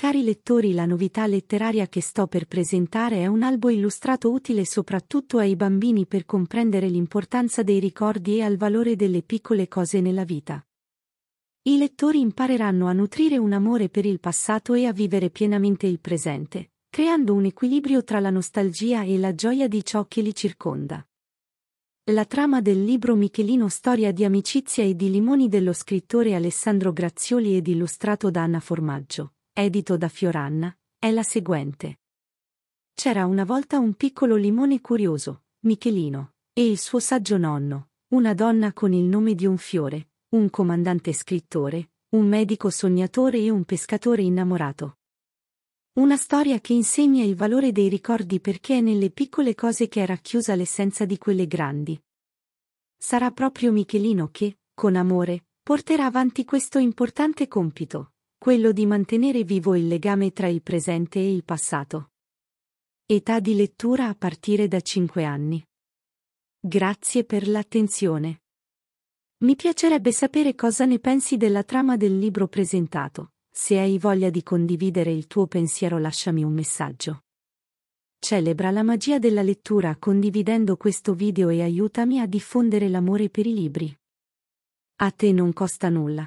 Cari lettori, la novità letteraria che sto per presentare è un albo illustrato utile soprattutto ai bambini per comprendere l'importanza dei ricordi e al valore delle piccole cose nella vita. I lettori impareranno a nutrire un amore per il passato e a vivere pienamente il presente, creando un equilibrio tra la nostalgia e la gioia di ciò che li circonda. La trama del libro Michelino Storia di amicizia e di limoni dello scrittore Alessandro Grazioli ed illustrato da Anna Formaggio edito da Fioranna, è la seguente. C'era una volta un piccolo limone curioso, Michelino, e il suo saggio nonno, una donna con il nome di un fiore, un comandante scrittore, un medico sognatore e un pescatore innamorato. Una storia che insegna il valore dei ricordi perché è nelle piccole cose che è racchiusa l'essenza di quelle grandi. Sarà proprio Michelino che, con amore, porterà avanti questo importante compito quello di mantenere vivo il legame tra il presente e il passato. Età di lettura a partire da 5 anni. Grazie per l'attenzione. Mi piacerebbe sapere cosa ne pensi della trama del libro presentato. Se hai voglia di condividere il tuo pensiero lasciami un messaggio. Celebra la magia della lettura condividendo questo video e aiutami a diffondere l'amore per i libri. A te non costa nulla